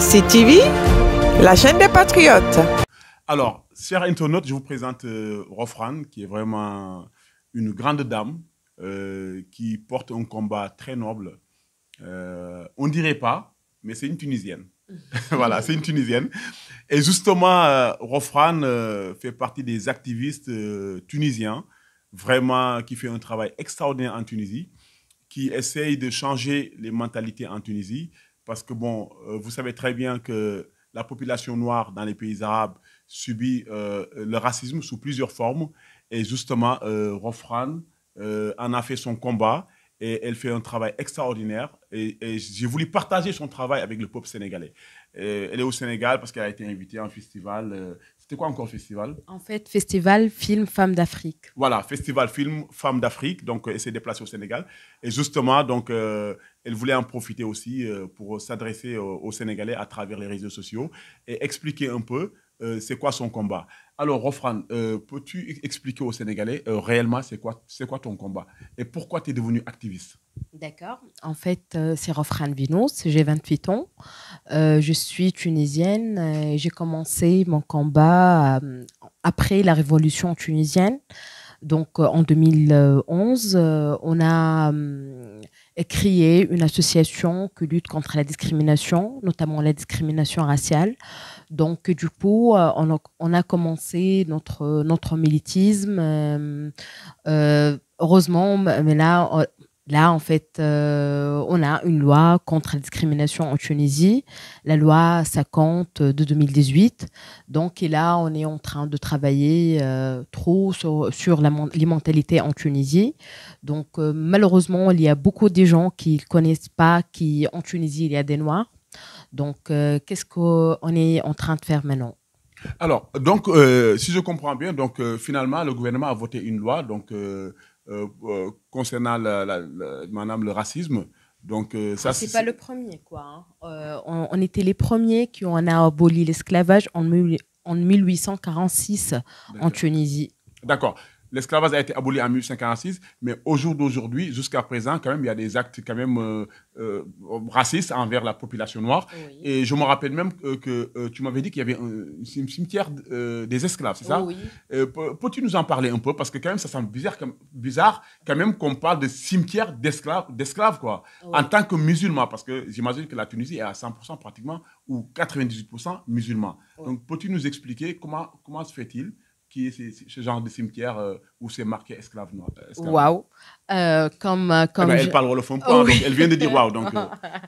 CTV, la chaîne des patriotes. Alors, chers internautes, je vous présente euh, Rofran, qui est vraiment une grande dame euh, qui porte un combat très noble. Euh, on dirait pas, mais c'est une Tunisienne. voilà, c'est une Tunisienne. Et justement, euh, Rofran fait partie des activistes tunisiens, vraiment qui fait un travail extraordinaire en Tunisie, qui essaye de changer les mentalités en Tunisie parce que, bon, euh, vous savez très bien que la population noire dans les pays arabes subit euh, le racisme sous plusieurs formes. Et justement, euh, Rofran en a fait son combat elle fait un travail extraordinaire. Et, j'ai voulu partager son travail avec le peuple sénégalais. elle est au Sénégal parce qu'elle a été invitée à un festival. Euh, c'était quoi encore le festival En fait, Festival Film Femmes d'Afrique. Voilà, Festival Film Femmes d'Afrique. Donc, elle euh, s'est déplacée au Sénégal. Et justement, donc, euh, elle voulait en profiter aussi pour s'adresser aux, Sénégalais à travers les réseaux sociaux et expliquer un peu c'est quoi son combat. Alors, Rofran, euh, peux-tu expliquer aux Sénégalais euh, réellement c'est quoi, c'est quoi ton combat et pourquoi tu es devenu activiste D'accord. En fait, euh, c'est Rofran Vinous, j'ai 28 ans. je suis tunisienne. j'ai commencé mon combat après la révolution tunisienne. Donc, en 2011, on a hum, créé une association qui lutte contre la discrimination, notamment la discrimination raciale. Donc, du coup, euh, on a, commencé notre, euh, notre militisme. Euh, heureusement, mais là, Là, en fait, euh, on a une loi contre la discrimination en Tunisie, la loi 50 de 2018. Donc, là, on est en train de travailler euh, trop sur, la, les mentalités en Tunisie. Donc, euh, malheureusement, il y a beaucoup de gens qui ne connaissent pas qu'en Tunisie, il y a des Noirs. Donc, qu'est-ce qu'on est en train de faire maintenant Alors, donc, si je comprends bien, donc, finalement, le gouvernement a voté une loi, donc euh, euh, concernant le racisme. Donc euh, ça, c'est pas le premier quoi. Hein. on, était les premiers qui ont aboli l'esclavage en, en, 1846 en Tunisie. D'accord l'esclavage a été aboli en 1856, mais au jour d'aujourd'hui, jusqu'à présent, quand même, il y a des actes quand même euh, euh, racistes envers la population noire. Et je me rappelle même euh, que, tu m'avais dit qu'il y avait un cimetière des esclaves, c'est ça Oui. Peux-tu nous en parler un peu Parce que quand même, ça semble bizarre, bizarre quand même qu'on parle de cimetière d'esclaves, d'esclaves quoi, en tant que musulmans, parce que j'imagine que la Tunisie est à 100% pratiquement ou 98% musulmans. Donc, peux-tu nous expliquer comment, comment se fait-il qui est ce, genre de cimetière euh, où c'est marqué esclave noir. Euh, waouh! Euh, comme, comme eh ben, je... Elle parle au fond, elle vient de dire waouh.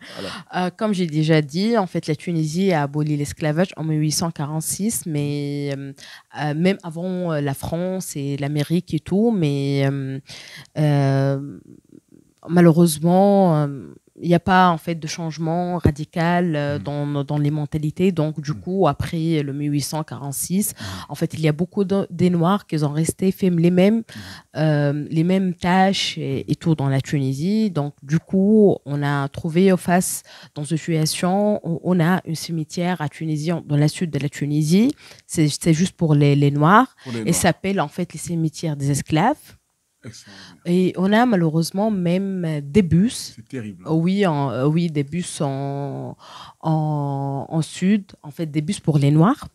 comme j'ai déjà dit, en fait, la Tunisie a aboli l'esclavage en 1846, mais même avant la France et l'Amérique et tout, mais malheureusement il n'y a pas en fait de changement radical euh, mm. dans, dans, les mentalités. Donc du mm. coup, après le 1846, mm. en fait, il y a beaucoup de, des Noirs qui ont resté fait les mêmes, euh, les mêmes tâches et, tout dans la Tunisie. Donc du coup, on a trouvé face dans une situation, où on a une cimetière à Tunisie, dans la sud de la Tunisie. C'est juste pour les, les Noirs. et ça s'appelle en fait les cimetières des esclaves. Et on a malheureusement même des bus. C'est terrible. Hein. Oui, en, euh, oui, des bus en, en, sud, en fait, des bus pour les Noirs.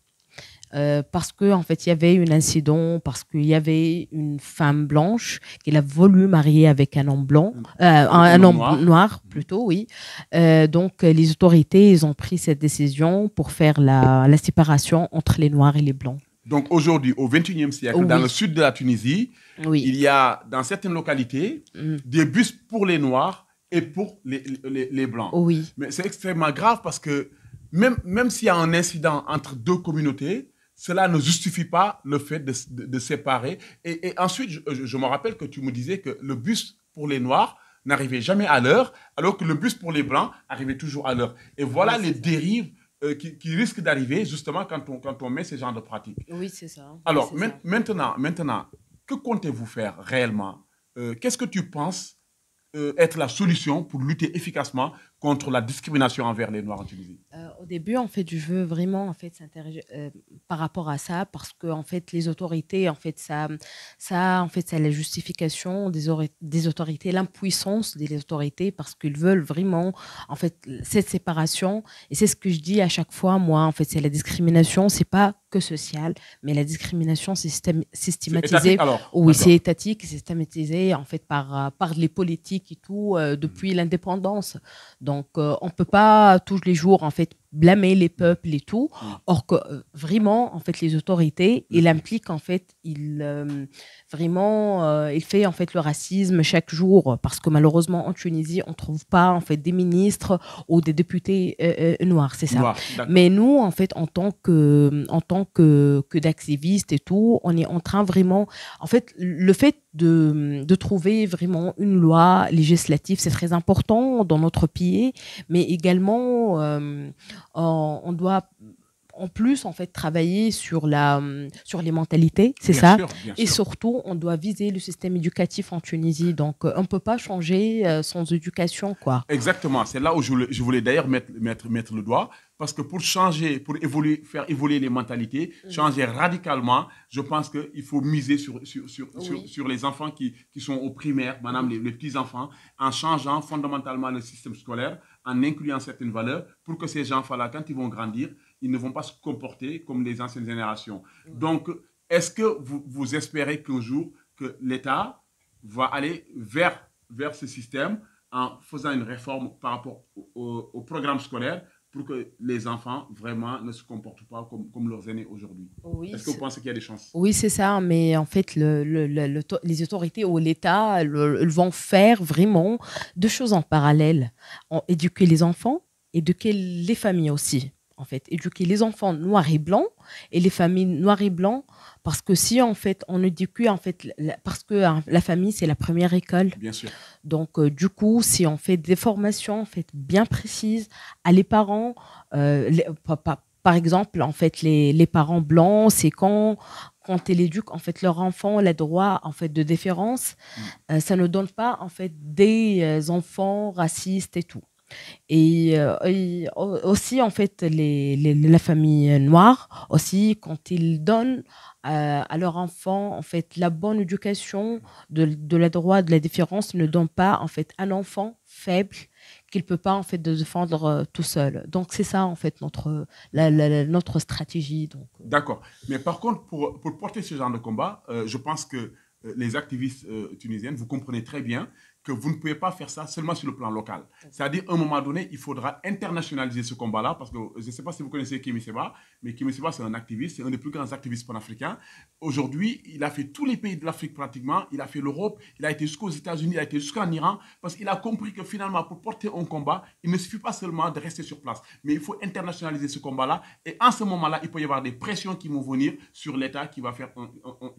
Euh, parce que en fait il y avait un incident parce qu'il y avait une femme blanche qui a voulu marier avec un homme blanc un, euh, homme noir, plutôt oui donc les autorités ils ont pris cette décision pour faire la séparation entre les noirs et les blancs donc aujourd'hui, au XXIe siècle, oh dans le sud de la Tunisie, il y a dans certaines localités mm. des bus pour les Noirs et pour les, les, Blancs. Oh oui. Mais c'est extrêmement grave parce que même, même s'il y a un incident entre deux communautés, cela ne justifie pas le fait de, de, séparer. Et, ensuite, je, je, me rappelle que tu me disais que le bus pour les Noirs n'arrivait jamais à l'heure, alors que le bus pour les Blancs arrivait toujours à l'heure. Et voilà les dérives euh, qui, risque d'arriver justement quand on, quand on met ce genre de pratiques. Oui, c'est ça. Alors, Maintenant, maintenant, que comptez-vous faire réellement euh, Qu'est-ce que tu penses euh, être la solution pour lutter efficacement contre la discrimination envers les Noirs en Tunisie euh, Au début, en fait, du veux vraiment en fait euh, par rapport à ça parce que en fait les autorités, en fait ça, ça en fait c'est la justification des, des autorités, l'impuissance des autorités parce qu'ils veulent vraiment en fait cette séparation et c'est ce que je dis à chaque fois moi en fait c'est la discrimination, c'est pas que sociale, mais la discrimination systém systématisée, ou c'est étatique, systématisée en fait par par les politiques et tout euh, depuis mm. l'indépendance. Donc, euh, on ne peut pas tous les jours, en fait, blâmer les peuples et tout. Mm. Or que euh, vraiment, en fait, les autorités, mm. il implique en fait, il euh, vraiment, euh, fait en fait le racisme chaque jour parce que malheureusement en Tunisie, on trouve pas en fait des ministres ou des députés noirs, c'est ça. Mais nous, en fait, en tant que en tant que que d'activistes et tout, on est en train vraiment, en fait, le fait de, de, trouver vraiment une loi législative, c'est très important dans notre pays, mais également, on doit en plus en fait travailler sur la sur les mentalités, c'est ça. et surtout, on doit viser le système éducatif en Tunisie. Donc, euh, on peut pas changer euh, sans éducation, quoi. Exactement. C'est là où je, voulais d'ailleurs mettre, le doigt parce que pour changer, pour faire évoluer les mentalités, mm. changer radicalement, je pense qu'il faut miser sur les enfants qui, sont aux primaires, madame, les petits-enfants, en changeant fondamentalement le système scolaire, en incluant certaines valeurs pour que ces gens-là, quand ils vont grandir, ils ne vont pas se comporter comme les anciennes générations. Donc, est-ce que vous, espérez qu'un jour, que l'État va aller vers, vers ce système en faisant une réforme par rapport au programme scolaire pour que les enfants vraiment ne se comportent pas comme, comme leurs aînés aujourd'hui. Est-ce que vous pensez qu'il y a des chances Oui, c'est ça, mais en fait, les autorités ou l'État vont faire vraiment deux choses en parallèle, éduquer les enfants, éduquer les familles aussi en fait. Éduquer les enfants noirs et blancs et les familles noires et blancs, parce que si, en fait, on ne dit en fait, parce que hein, la famille, c'est la première école. Bien sûr. Donc, euh, du coup, si on fait des formations, en fait, bien précises à les parents, euh, par exemple, en fait, les, parents blancs, c'est quand quand ils éduquent en fait leur enfant les droits en fait de déférence, mm. euh, ça ne donne pas en fait des enfants racistes et tout. Et, euh, aussi, en fait, les, les, la famille noire, aussi, quand ils donnent euh, à, à leurs enfants, en fait, la bonne éducation de, de, la droit de la différence, ne donnent pas, en fait, un enfant faible qu'il ne peut pas, en fait, défendre euh, tout seul. Donc, c'est ça, en fait, notre, la, notre stratégie. D'accord. Mais par contre, pour, pour, porter ce genre de combat, je pense que les activistes tunisiennes, vous comprenez très bien que vous ne pouvez pas faire ça seulement sur le plan local. C'est-à-dire, à un moment donné, il faudra internationaliser ce combat-là, parce que je ne sais pas si vous connaissez Kimi Seba, mais Kimi Seba, c'est un activiste, c'est un des plus grands activistes panafricains. Aujourd'hui, il a fait tous les pays de l'Afrique pratiquement, il a fait l'Europe, il a été jusqu'aux États-Unis, il a été jusqu'en Iran, parce qu'il a compris que finalement, pour porter un combat, il ne suffit pas seulement de rester sur place, mais il faut internationaliser ce combat-là. Et en ce moment-là, il peut y avoir des pressions qui vont venir sur l'État qui, va faire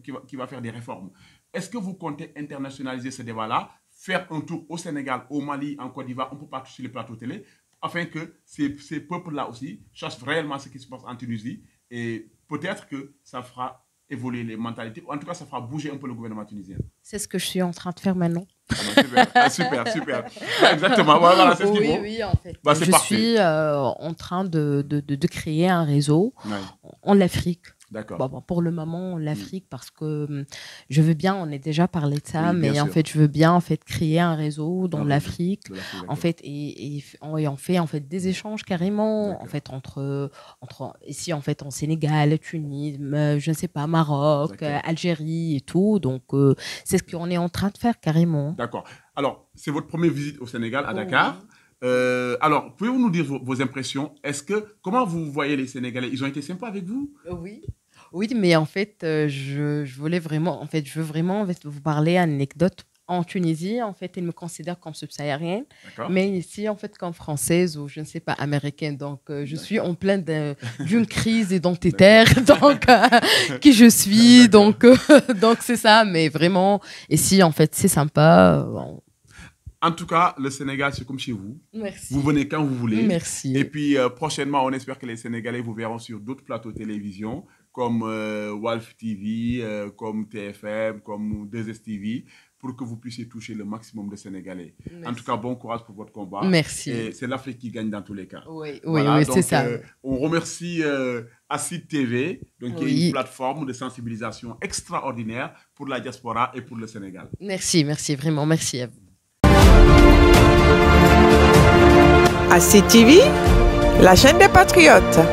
qui, va, qui va faire des réformes. Est-ce que vous comptez internationaliser ce débat-là faire un tour au Sénégal, au Mali, en Côte d'Ivoire, on ne peut pas toucher les plateaux télé, afin que ces, peuples-là aussi sachent réellement ce qui se passe en Tunisie. Et peut-être que ça fera évoluer les mentalités, ou en tout cas, ça fera bouger un peu le gouvernement tunisien. C'est ce que je suis en train de faire maintenant. Ah bah, ah, super, super, ah, Exactement. Voilà, c'est ce oui, oui, en fait. Bah, je suis euh, en train de, créer un réseau en Afrique pour le moment, l'Afrique, mm. parce que hum, je veux bien, on est déjà parlé de ça, mais en fait, je veux bien en fait créer un réseau dans ah l'Afrique, en fait, et, on fait en fait des mm. échanges carrément, en fait, entre, entre ici en fait en Sénégal, Tunis, euh, je ne sais pas, Maroc, euh, Algérie et tout. Donc, euh, c'est ce qu'on est en train de faire carrément. D'accord. Alors, c'est votre première visite au Sénégal, à Dakar. alors, pouvez-vous nous dire vos, vos impressions Est-ce que comment vous voyez les Sénégalais Ils ont été sympas avec vous Oui. Oui, mais en fait, euh, je, voulais vraiment, en fait, je veux vraiment vous parler anecdote. En Tunisie, en fait, ils me considèrent comme subsaharienne, mais ici, en fait, comme française ou je ne sais pas américaine. Donc, euh, je suis en plein d'une crise identitaire, donc euh, qui je suis, donc donc c'est ça. Mais vraiment, ici, en fait, c'est sympa. En tout cas, le Sénégal, c'est comme chez vous. Merci. Vous venez quand vous voulez. Merci. Et puis, prochainement, on espère que les Sénégalais vous verront sur d'autres plateaux de télévision comme euh, Walf TV, euh, comme TFM, comme DSTV, TV, pour que vous puissiez toucher le maximum de Sénégalais. En tout cas, bon courage pour votre combat. Merci. c'est l'Afrique qui gagne dans tous les cas. Oui, c'est ça. Euh, on remercie Acid TV, donc qui est une plateforme de sensibilisation extraordinaire pour la diaspora et pour le Sénégal. Merci, merci, vraiment, merci Acid TV, la chaîne des patriotes.